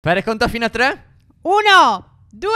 Fare conta fino a tre? Uno, due,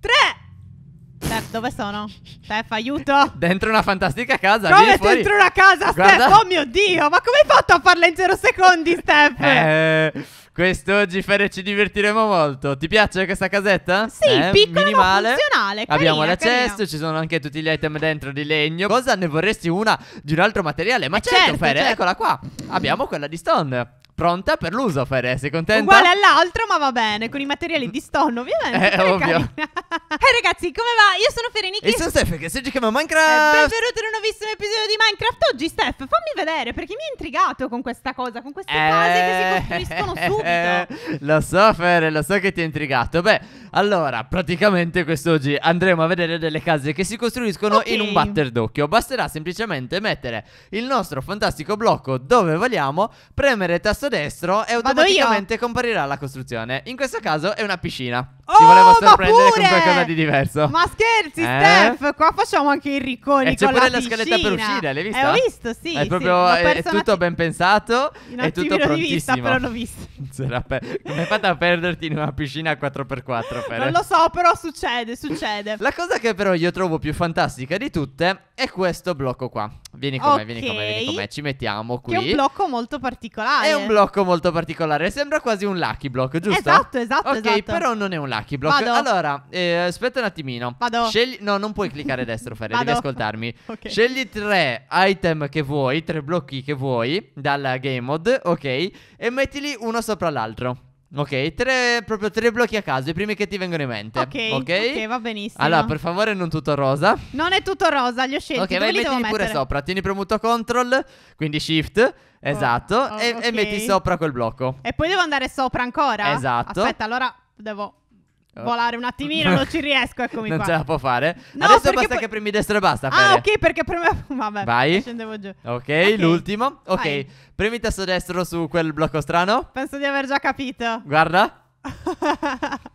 tre! Steph, dove sono? Steph, aiuto! Dentro una fantastica casa, Come dentro una casa, Guarda. Steph? Oh mio Dio, ma come hai fatto a farla in zero secondi, Steph? eh, quest'oggi, Fere, ci divertiremo molto. Ti piace questa casetta? Sì, eh, piccola minimale. ma funzionale, carina, Abbiamo l'accesso, ci sono anche tutti gli item dentro di legno. Cosa ne vorresti una di un altro materiale? Ma eh certo, certo, Fere, certo. eccola qua. Abbiamo quella di stone pronta per l'uso, Fere. Sei contenta? Uguale all'altro, ma va bene, con i materiali di stonno, ovviamente. Eh, ovvio. Carina. Eh, ragazzi, come va? Io sono Fereniki. E sono Steph, che si chiama Minecraft. Eh, benvenuti in un nuovissimo episodio di Minecraft. Oggi, Steph, fammi vedere, perché mi ha intrigato con questa cosa, con queste eh... cose che si costruiscono subito. Eh, lo so, Fere, lo so che ti ha intrigato. Beh, allora, praticamente quest'oggi andremo a vedere delle case che si costruiscono okay. in un batter d'occhio. Basterà semplicemente mettere il nostro fantastico blocco dove vogliamo, premere tasto verso destro e automaticamente comparirà la costruzione. In questo caso è una piscina. Oh, Ti volevo sorprendere con qualcosa di diverso. Ma scherzi, eh? Steph, qua facciamo anche i ricconi. E c'è pure la, piscina. scaletta per uscire, l'hai vista? Eh, ho visto, sì. È, sì, è, è tutto ben pensato. Un è tutto prontissimo. Vista, però l'ho visto. Come hai fatto a perderti in una piscina 4x4? Per... Non lo so, però succede, succede. la cosa che però io trovo più fantastica di tutte è questo blocco qua. Vieni con okay. me, vieni con me, vieni con me. Ci mettiamo qui. Che è un blocco molto particolare. È un blocco molto particolare. Sembra quasi un lucky block, giusto? Esatto, esatto. Ok, esatto. però non è un lucky block. Vado. Allora, eh, aspetta un attimino. Vado. Scegli... No, non puoi cliccare destro, Ferre. Devi ascoltarmi. Okay. Scegli tre item che vuoi, tre blocchi che vuoi dalla game mode. Ok. E mettili uno sopra l'altro. Ok, tre, proprio tre blocchi a caso, i primi che ti vengono in mente. Ok, okay? ok, va benissimo. Allora, per favore, non tutto rosa. Non è tutto rosa, li ho scelti. Ok, vai, mettili pure mettere? sopra. Tieni premuto Control, quindi Shift. Oh, esatto, oh, oh, e, okay. e metti sopra quel blocco. E poi devo andare sopra ancora? Esatto. Aspetta, allora devo volare un attimino, non ci riesco, eccomi non qua. Non ce la può fare. No, Adesso basta po- che premi destra e basta. Ah, ok, perché premi... Vabbè, Vai. scendevo giù. Ok, okay. l'ultimo. Ok, Vai. premi tasto destro su quel blocco strano. Penso di aver già capito. Guarda.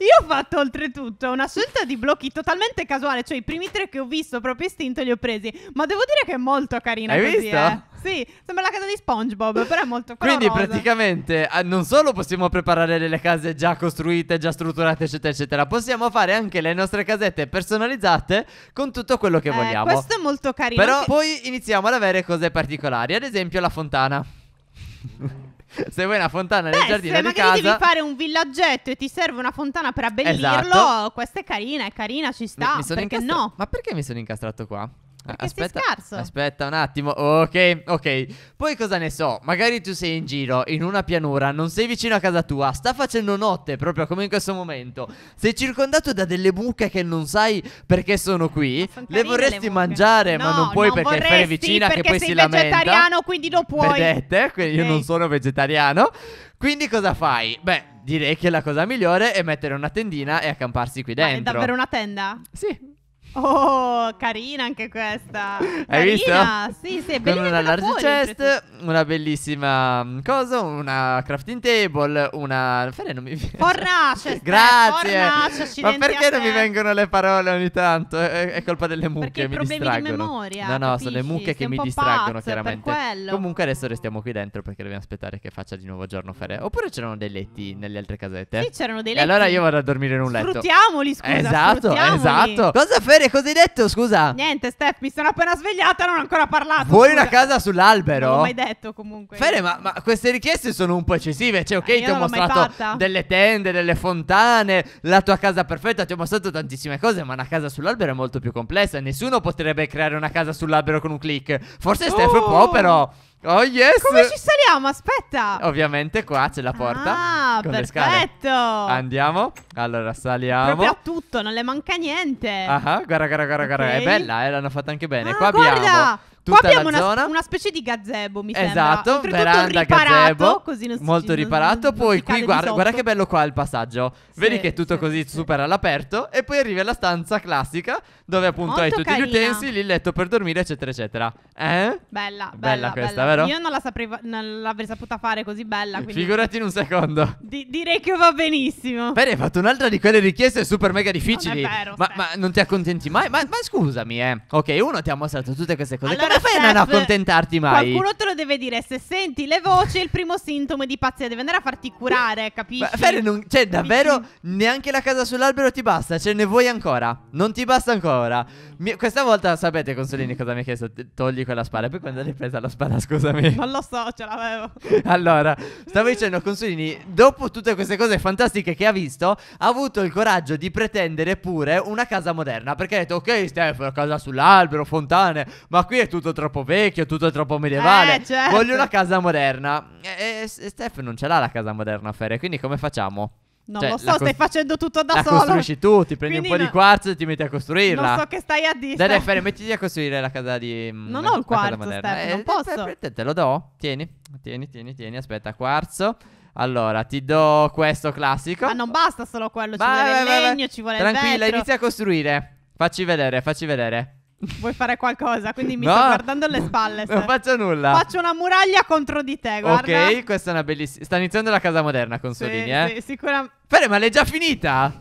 Io ho fatto oltretutto una scelta di blocchi totalmente casuale, cioè i primi tre che ho visto proprio istinto li ho presi, ma devo dire che è molto carina Hai così, visto? Eh sì, sembra la casa di SpongeBob, però è molto però Quindi praticamente ah, non solo possiamo preparare delle case già costruite, già strutturate, eccetera, eccetera, possiamo fare anche le nostre casette personalizzate con tutto quello che eh, vogliamo. Questo è molto carino. Però poi iniziamo ad avere cose particolari, ad esempio la fontana. se vuoi una fontana Beh, nel giardino se di casa magari devi fare un villaggetto e ti serve una fontana per abbellirlo esatto. questa è carina è carina ci sta mi, mi perché incastra- no ma perché mi sono incastrato qua perché aspetta, aspetta un attimo. Ok, ok. Poi cosa ne so? Magari tu sei in giro, in una pianura, non sei vicino a casa tua, sta facendo notte, proprio come in questo momento. Sei circondato da delle mucche che non sai perché sono qui. Sono le vorresti le mangiare, no, ma non puoi non perché sei vicina perché che poi si lamenta. sei vegetariano, quindi non puoi. Vedete? Quindi okay. io non sono vegetariano. Quindi cosa fai? Beh, direi che la cosa migliore è mettere una tendina e accamparsi qui dentro. Ma è davvero una tenda? Sì. Oh, carina anche questa. Hai carina. visto? Sì, sì, bellissima. una large chest, una bellissima mm, cosa, una crafting table, una... Fede, non mi viene. Fornace. Eh, Grazie. Fornace, Ma perché non mi vengono le parole ogni tanto? È, è colpa delle mucche, perché mi distraggono. Di memoria, no, no, capisci? sono le mucche Sei che mi distraggono pazzo, chiaramente. Comunque adesso restiamo qui dentro perché dobbiamo aspettare che faccia di nuovo giorno Fede. Oppure c'erano dei letti nelle altre casette? Sì, c'erano dei letti. E allora io vado a dormire in un letto. Sfruttiamoli, scusa. Esatto, sfruttiamoli. esatto. Cosa Fede? Valeria, cosa hai detto? Scusa. Niente, Steph, mi sono appena svegliata, non ho ancora parlato. Vuoi scusa. una casa sull'albero? Non l'ho mai detto comunque. Fede, ma, ma queste richieste sono un po' eccessive. Cioè, ok, eh, ti ho mostrato delle tende, delle fontane, la tua casa perfetta, ti ho mostrato tantissime cose, ma una casa sull'albero è molto più complessa. Nessuno potrebbe creare una casa sull'albero con un click. Forse Steph oh. può, però. Oh yes! Come ci saliamo? Aspetta! Ovviamente qua c'è la porta. Ah, perfetto! Andiamo. Allora, saliamo. Proprio a tutto, non le manca niente. Ah, ah guarda, guarda, guarda, guarda. È bella, eh, l'hanno fatta anche bene. Ah, qua guarda! abbiamo tutta Qua la zona. Una, una specie di gazebo, mi esatto, sembra. Esatto, veranda riparato, gazebo. Così non si, molto riparato. Non, poi non qui, guarda, guarda, che bello qua il passaggio. Sì, Vedi che è tutto sì, così sì. super all'aperto. E poi arrivi alla stanza classica, dove appunto molto hai tutti carina. gli utensili, il letto per dormire, eccetera, eccetera. Eh? Bella, bella, bella questa, bella. vero? Io non la saprei, non l'avrei saputa fare così bella. Quindi... Figurati in un secondo. Di- direi che va benissimo. Bene, hai fatto un'altra di quelle richieste super mega difficili. Non vero, ma, cioè. ma, non ti accontenti mai? Ma, ma scusami, eh. Ok, uno ti ha mostrato tutte queste cose. Allora, fai a non accontentarti mai? Qualcuno te lo deve dire. Se senti le voci, il primo sintomo di pazzia. Deve andare a farti curare, capisci? Ma Fer, non, cioè, davvero, neanche la casa sull'albero ti basta. Ce cioè, ne vuoi ancora. Non ti basta ancora. Mi, questa volta, sapete, Consolini, cosa mi ha chiesto? Togli quella spada. Poi quando l'hai presa la spada, scusami. Non lo so, ce l'avevo. allora, stavo dicendo, Consolini, dopo tutte queste cose fantastiche che ha visto, ha avuto il coraggio di pretendere pure una casa moderna. Perché ha detto, ok, Stefano, casa sull'albero, fontane, ma qui è tutto tutto troppo vecchio, tutto troppo medievale. Eh, certo. Voglio una casa moderna. E, e, Steph non ce l'ha la casa moderna, Fere, quindi come facciamo? Non cioè, lo so, stai facendo tutto da la solo. La costruisci tu, ti prendi Quindi un po' no. di quarzo e ti metti a costruirla. Non so che stai a dire. Dai, dai, Ferre, mettiti a costruire la casa di. Mm, non ho il quarzo, Steph, eh, non eh, posso. Eh, te, te, lo do. Tieni, tieni, tieni, tieni. Aspetta, quarzo. Allora, ti do questo classico. Ma non basta solo quello, ci vuole il legno, ci vuole Tranquilla, il vetro. Tranquilla, inizia a costruire. Facci vedere, facci vedere. Vuoi fare qualcosa? Quindi mi no, sto guardando alle spalle. Non faccio nulla. Faccio una muraglia contro di te, guarda. Ok, questa è una bellissima. Sta iniziando la casa moderna con sì, Solini, eh? Sì, sicuramente. Fede, ma l'hai già finita?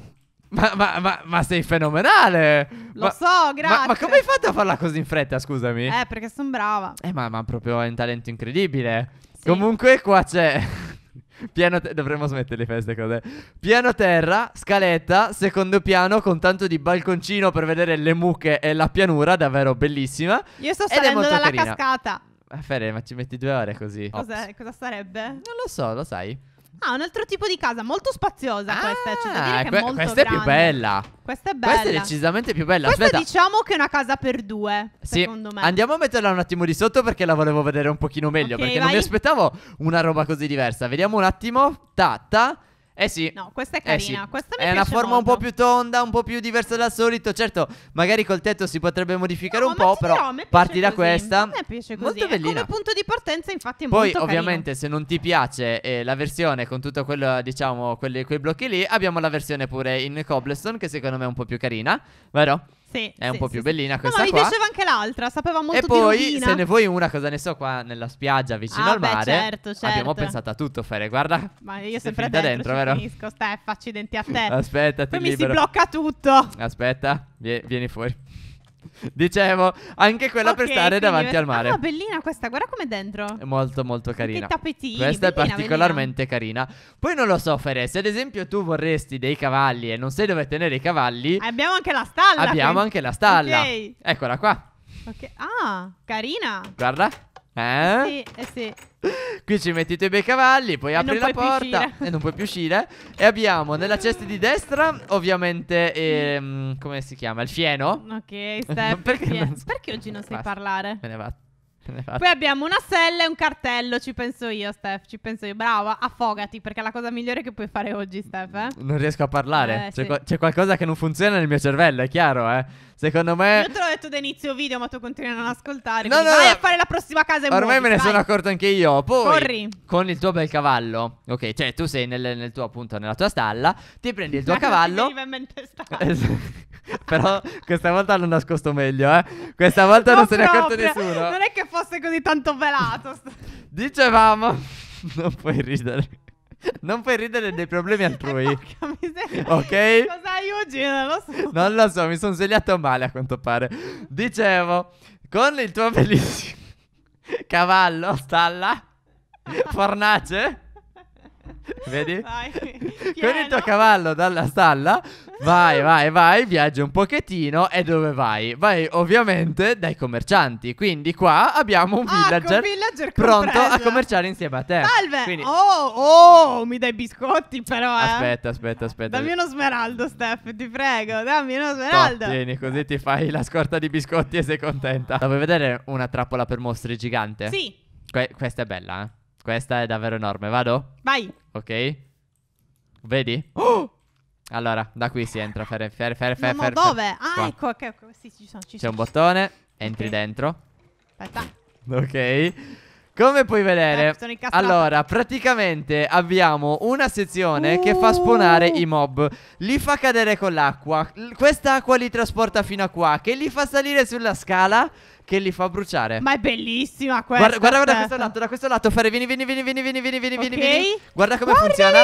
Ma, ma, ma, ma sei fenomenale! Lo ma, so, grazie. Ma, come hai fatto a farla così in fretta, scusami? Eh, perché sono brava. Eh, ma, proprio è un talento incredibile. Sì. Comunque, qua c'è. Piano te- dovremmo smettere le feste cose. Piano terra, scaletta, secondo piano con tanto di balconcino per vedere le mucche e la pianura, davvero bellissima. Io sto salendo dalla carina. cascata. Eh, Fere, ma ci metti due ore così. Cos'è? Cosa sarebbe? Non lo so, lo sai. Ah, un altro tipo di casa, molto spaziosa ah, questa. Cioè, dire che que- è molto questa grande. è più bella. Questa è bella. Questa è decisamente più bella. Questa Aspetta. diciamo che è una casa per due, sì. secondo me. Andiamo a metterla un attimo di sotto perché la volevo vedere un pochino meglio. Okay, perché vai. non mi aspettavo una roba così diversa. Vediamo un attimo. Ta, ta. Eh sì. No, questa è carina. Eh sì. Questa è una forma molto. un po' più tonda, un po' più diversa dal solito. Certo, magari col tetto si potrebbe modificare no, un po', però dirò, parti così. da questa. A me piace così. Molto bellina. È come punto di partenza, infatti, è Poi, molto Poi, ovviamente, carino. se non ti piace eh, la versione con tutto quello, diciamo, quelli, quei blocchi lì, abbiamo la versione pure in cobblestone che secondo me è un po' più carina, vero? Sì, è un po' sì, più bellina questa no, ma mi piaceva anche l'altra, sapeva molto E poi, tirolina. se ne vuoi una, cosa ne so, qua nella spiaggia vicino ah, al beh, mare. certo, certo. Abbiamo pensato a tutto, Fere, guarda. Ma io sempre dentro, dentro vero? finisco, Steph, accidenti a te. Aspetta, ti Poi libero. mi si blocca tutto. Aspetta, vieni fuori. Dicevo, anche quella okay, per stare davanti al ah, mare. Ah, bellina questa, guarda com'è dentro. È molto molto carina. Che tappetini. Questa bellina, è particolarmente bellina. carina. Poi non lo so, Fere, se ad esempio tu vorresti dei cavalli e non sai dove tenere i cavalli... Abbiamo anche la stalla. Abbiamo quindi. anche la stalla. Okay. Eccola qua. Ok. Ah, carina. Guarda. Eh? eh? Sì, eh sì. Qui ci metti i tuoi bei cavalli, poi e apri la porta e non puoi più uscire. E abbiamo nella cesta di destra, ovviamente, ehm, come si chiama? Il fieno. Ok, Steph. perché, non... perché, oggi non sai Basta. parlare? Me ne va. Me ne va. Poi abbiamo una sella e un cartello, ci penso io, Steph, ci penso io. Brava, affogati, perché è la cosa migliore che puoi fare oggi, Steph. Eh? Non riesco a parlare. Eh, c'è, sì. qual qualcosa che non funziona nel mio cervello, è chiaro, eh. Secondo me. Io te l'ho detto da inizio video, ma tu continui a non ascoltare. No, no, vai no. a fare la prossima casa e Ormai muovi, me ne vai. sono accorto anche io. Poi, Corri. con il tuo bel cavallo, ok, cioè tu sei nel, nel tuo, appunto, nella tua stalla, ti prendi il tuo ma cavallo. Mi in mente stalla. Però questa volta l'ho nascosto meglio, eh. Questa volta non, non se ne è accorto nessuno. Non è che fosse così tanto velato. Dicevamo. non puoi ridere. Non puoi ridere dei problemi altrui. ok? Eugenia, lo so. Non lo so, mi sono svegliato male a quanto pare. Dicevo, con il tuo bellissimo cavallo, stalla, fornace. Vedi? Vai, con il tuo cavallo dalla stalla Vai, vai, vai, viaggia un pochettino e dove vai? Vai ovviamente dai commercianti. Quindi qua abbiamo un ah, villager, pronto compresa. a commerciare insieme a te. Salve! Quindi... Oh, oh, mi dai biscotti però, eh. Aspetta, aspetta, aspetta. Dammi uno smeraldo, Steph, ti prego, dammi uno smeraldo. Toh, tieni, così ti fai la scorta di biscotti e sei contenta. Vuoi vedere una trappola per mostri gigante? Sì. Que questa è bella, eh. Questa è davvero enorme, vado? Vai. Ok. Vedi? Oh! Allora, da qui si entra. Fer, fer, fer, fer, no, fer, ma dove? Ah, qua. ecco, ok, Sì, ci sono, ci C'è sono. un bottone, entri okay. dentro. Aspetta. Ok. Come puoi vedere, eh, allora, praticamente abbiamo una sezione uh. che fa uh. spawnare i mob. Li fa cadere con l'acqua. Questa acqua li trasporta fino a qua, che li fa salire sulla scala che li fa bruciare. Ma è bellissima questa. Guarda, guarda, guarda da questo lato, da questo lato, fare vieni, vieni, vieni, vieni, vieni, vieni, okay. vieni, Guarda come Guardi! funziona.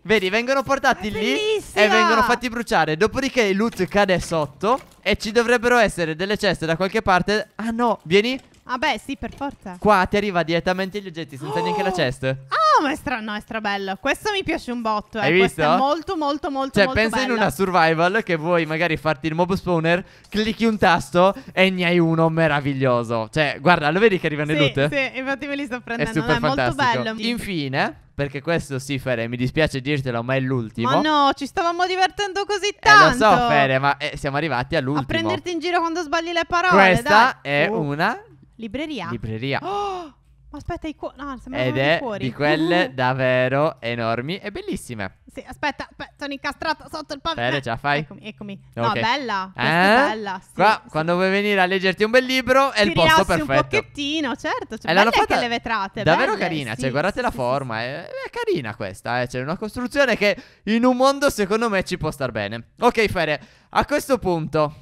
Vedi, vengono portati lì e vengono fatti bruciare. Dopodiché il loot cade sotto e ci dovrebbero essere delle ceste da qualche parte. Ah no, vieni. Ah beh, sì, per forza. Qua ti arriva direttamente gli oggetti senza oh! neanche la chest. Ah, ma è strano, no, è strabello. Questo mi piace un botto, eh. Hai Questo visto? è molto molto molto Cioè, molto pensa in una survival che vuoi magari farti il mob spawner, clicchi un tasto e ne hai uno meraviglioso. Cioè, guarda, lo vedi che arrivano sì, i loot? Sì, infatti me li sto prendendo, è, super no, è molto bello. Infine, perché questo sì, Fere, mi dispiace dirtelo, ma è l'ultimo. Ma no, ci stavamo divertendo così tanto. Eh, lo so, Fere, ma eh, siamo arrivati all'ultimo. A prenderti in giro quando sbagli le parole. Questa dai. è uh. una Libreria. Libreria. Oh! Ma aspetta, i cuori. No, sembrano Ed è cuori. di quelle davvero enormi e bellissime. Sì, aspetta, aspetta sono incastrata sotto il pavimento. Bene, ce la fai? Eccomi, eccomi. No, okay. bella. Eh? Questa eh? bella. Sì, Qua, sì. quando vuoi venire a leggerti un bel libro, è Ti il posto perfetto. un pochettino, certo. Cioè, eh, l'hanno fatta le vetrate. Davvero belle, carina, cioè, sì, cioè, guardate la forma. È, eh, è, carina questa, eh. C'è cioè, una costruzione che in un mondo, secondo me, ci può star bene. Ok, Fere, a questo punto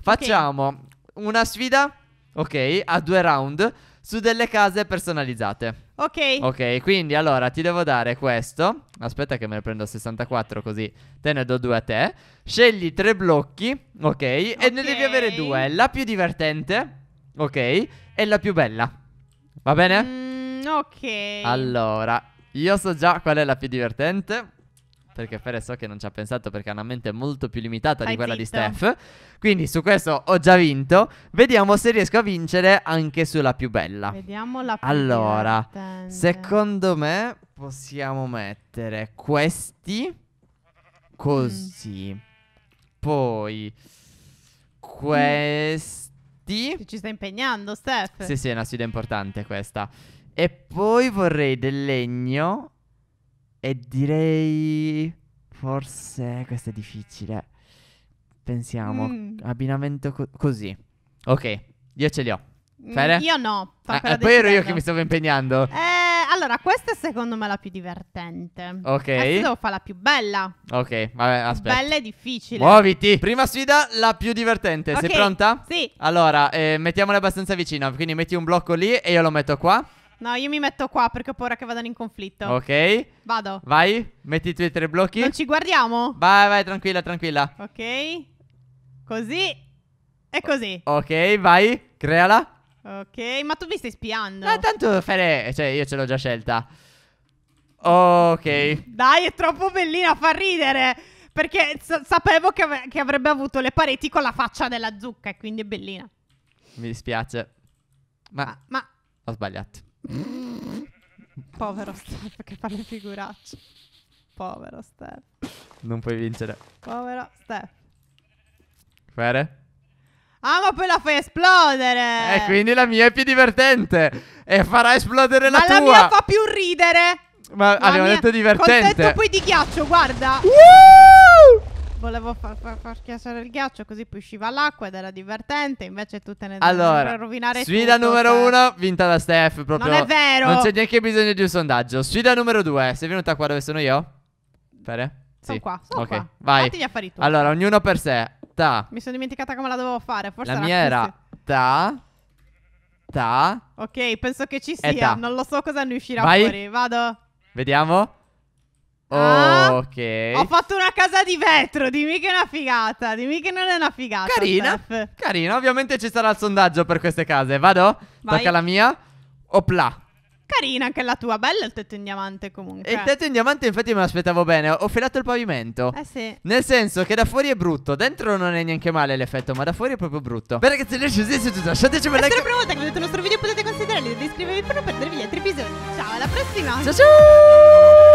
facciamo okay. una sfida ok, a due round su delle case personalizzate. Ok. Ok, quindi allora ti devo dare questo. Aspetta che me ne prendo 64 così te ne do due a te. Scegli tre blocchi, ok, okay. e ne devi avere due, la più divertente, ok, e la più bella. Va bene? Mm, ok. Allora, io so già qual è la più divertente perché Fede so che non ci ha pensato perché ha una mente molto più limitata Hai di quella zitto. di Steph. Quindi su questo ho già vinto. Vediamo se riesco a vincere anche sulla più bella. Vediamo la più Allora, divertente. secondo me possiamo mettere questi così. Mm. Poi questi. Ti ci sta impegnando, Steph. Sì, sì, è una sfida importante questa. E poi vorrei del legno e direi... Forse... Questo è difficile. Pensiamo. Mm. Abbinamento co- così. Ok, io ce li ho. Mm, Fere? Io no. Ah, eh, poi ero io che mi stavo impegnando. Eh, allora, questa è secondo me la più divertente. Ok. Adesso devo fare la più bella. Ok, vabbè, aspetta. Bella e difficile. Muoviti. Prima sfida, la più divertente. Okay. Sei pronta? Sì. Allora, eh, mettiamola abbastanza vicino. Quindi metti un blocco lì e io lo metto qua. No, io mi metto qua perché ho paura che vadano in conflitto. Ok. Vado. Vai, metti i tuoi tre blocchi. Non ci guardiamo? Vai, vai, tranquilla, tranquilla. Ok. Così. E così. ok, vai, creala. Ok, ma tu mi stai spiando. Ah, tanto fare... cioè io ce l'ho già scelta. Ok. Dai, è troppo bellina, fa ridere. Perché sapevo che, av che, avrebbe avuto le pareti con la faccia della zucca, e quindi è bellina. Mi dispiace. Ma... ma... Ho sbagliato. Mm. Povero Steph che fa le figuracce. Povero Steph. Non puoi vincere. Povero Steph. Fare? Ah, ma poi la fai esplodere! E eh, quindi la mia è più divertente! E farà esplodere ma la tua! Ma la mia fa più ridere! Ma, ma abbiamo mia... detto divertente! Contento poi di ghiaccio, guarda! Uh! Volevo far, far, far schiacciare il ghiaccio così poi usciva l'acqua ed era divertente. Invece tu te ne allora, devi rovinare sfida tutto, numero per... uno vinta da Steph. Proprio. Non è vero. Non c'è neanche bisogno di un sondaggio. Sfida numero due. Sei venuta qua dove sono io? Fere? Sì. Sono qua. Sono ok, qua. vai. Fatti ah, gli affari tu. Allora, ognuno per sé. Ta. Mi sono dimenticata come la dovevo fare. Forse la era mia era ta. Ta. Ok, penso che ci sia. Non lo so cosa ne uscirà vai. fuori. Vado. Vediamo. Ah, ok. Ho fatto una casa di vetro. Dimmi che è una figata. Dimmi che non è una figata. Carina. Steph. Carina. Ovviamente ci sarà il sondaggio per queste case. Vado? Vai. Tocca la mia. Opla. Carina anche la tua, bello il tetto in diamante comunque. E il tetto in diamante infatti me l'aspettavo bene, ho filato il pavimento. Eh sì. Nel senso che da fuori è brutto, dentro non è neanche male l'effetto, ma da fuori è proprio brutto. Bene ragazzi, adesso è tutto, lasciateci un bel like. Se è la prima volta che vedete il nostro video potete considerarli di iscrivervi per non perdere gli altri episodi. Ciao, alla prossima. Ciao ciao.